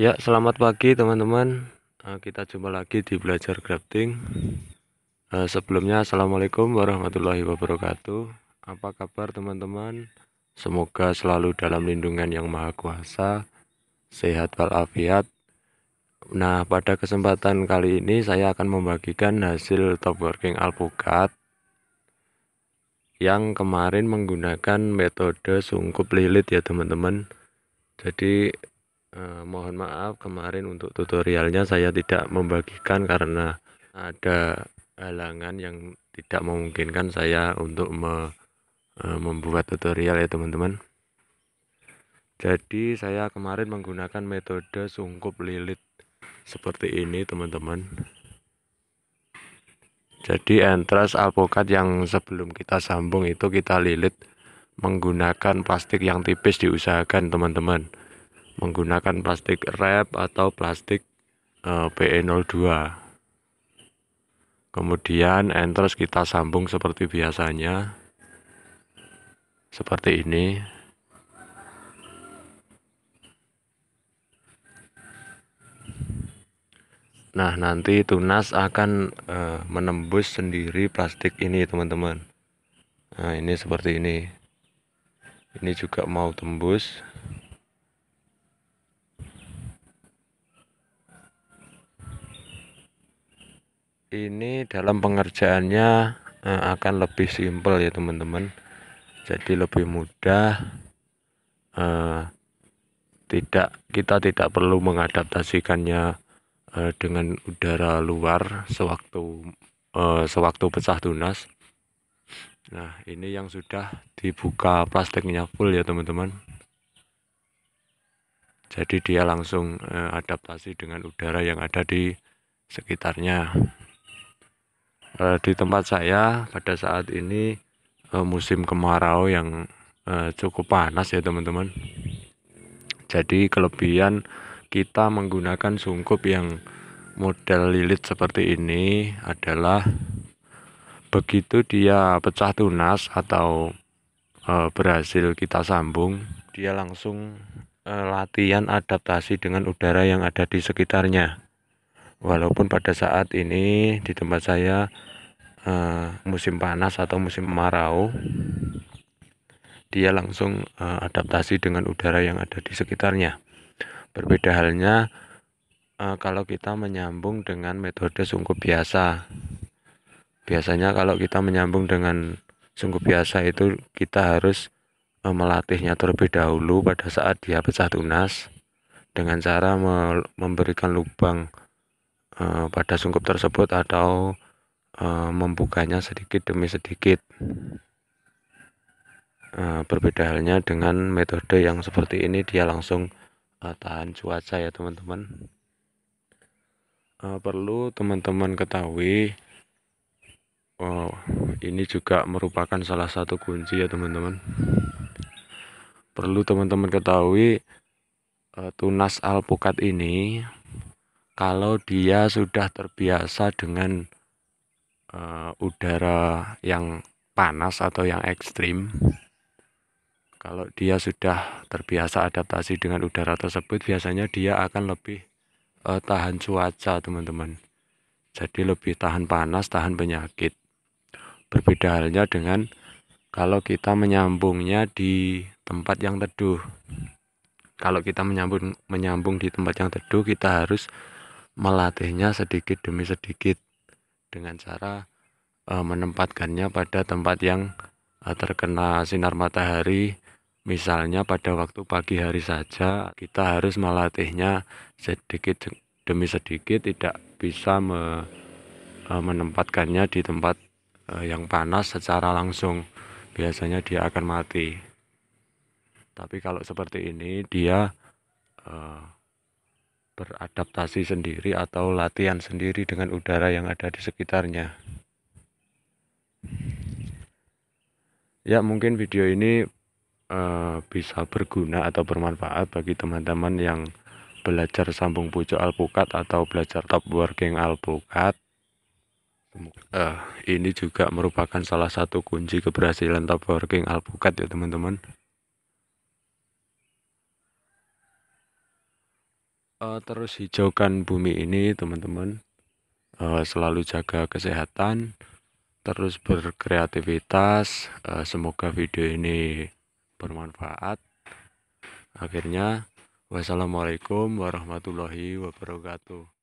Ya, selamat pagi teman-teman. Eh, kita jumpa lagi di belajar crafting. Eh, sebelumnya, assalamualaikum warahmatullahi wabarakatuh. Apa kabar teman-teman? Semoga selalu dalam lindungan yang maha kuasa, sehat walafiat. Nah, pada kesempatan kali ini saya akan membagikan hasil top working alpukat yang kemarin menggunakan metode sungkup lilit ya teman-teman. Jadi mohon maaf kemarin untuk tutorialnya saya tidak membagikan karena ada halangan yang tidak memungkinkan saya untuk me, e, membuat tutorial ya teman-teman jadi saya kemarin menggunakan metode sungkup lilit seperti ini teman-teman jadi entres alpukat yang sebelum kita sambung itu kita lilit menggunakan plastik yang tipis diusahakan teman-teman menggunakan plastik wrap atau plastik pe 02 02 kemudian enters kita sambung seperti biasanya seperti ini Nah, nanti tunas akan eh, menembus sendiri plastik ini, teman-teman. Nah, ini seperti ini. Ini juga mau tembus. ini dalam pengerjaannya eh, akan lebih simpel ya teman-teman jadi lebih mudah eh, tidak kita tidak perlu mengadaptasikannya eh, dengan udara luar sewaktu sewaktu pecah tunas nah ini yang sudah dibuka plastiknya full ya teman-teman jadi dia langsung adaptasi dengan udara yang ada di sekitarnya Eh, di tempat saya pada saat ini eh, musim kemarau yang eh, cukup panas ya teman-teman jadi kelebihan kita menggunakan sungkup yang model lilit seperti ini adalah begitu dia pecah tunas atau berhasil kita sambung dia langsung latihan adaptasi dengan udara yang ada di sekitarnya walaupun pada saat ini di tempat saya uh, musim panas atau musim kemarau dia langsung uh, adaptasi dengan udara yang ada di sekitarnya berbeda halnya uh, kalau kita menyambung dengan metode sungguh biasa biasanya kalau kita menyambung dengan sungguh biasa itu kita harus melatihnya terlebih dahulu pada saat dia pecah tunas dengan cara memberikan lubang Eh, pada sungkup tersebut atau eh, membukanya sedikit demi sedikit uh, berbeda halnya dengan metode yang seperti ini dia langsung tahan cuaca ya teman-teman perlu teman-teman ketahui oh, ini juga merupakan salah satu kunci ya teman-teman. Perlu teman-teman ketahui tunas alpukat ini kalau dia sudah terbiasa dengan uh, udara yang panas atau yang ekstrim kalau dia sudah terbiasa adaptasi dengan udara tersebut biasanya dia akan lebih uh, tahan cuaca teman-teman jadi lebih tahan panas tahan penyakit berbeda halnya dengan kalau kita menyambungnya di tempat yang teduh kalau kita menyambung menyambung di tempat yang teduh kita harus melatihnya sedikit demi sedikit dengan cara e, menempatkannya pada tempat yang e, terkena sinar matahari misalnya pada waktu pagi hari saja kita harus melatihnya sedikit demi sedikit tidak bisa me, e, menempatkannya di tempat e, yang panas secara langsung biasanya dia akan mati tapi kalau seperti ini dia e, beradaptasi sendiri atau latihan sendiri dengan udara yang ada di sekitarnya. Ya, mungkin video ini uh, bisa berguna atau bermanfaat bagi teman-teman yang belajar sambung pucuk alpukat atau belajar top working alpukat. Uh, ini juga merupakan salah satu kunci keberhasilan top working alpukat ya, teman-teman. uh, terus hijaukan bumi ini teman-teman uh, selalu jaga kesehatan terus berkreativitas uh, semoga video ini bermanfaat akhirnya wassalamualaikum warahmatullahi wabarakatuh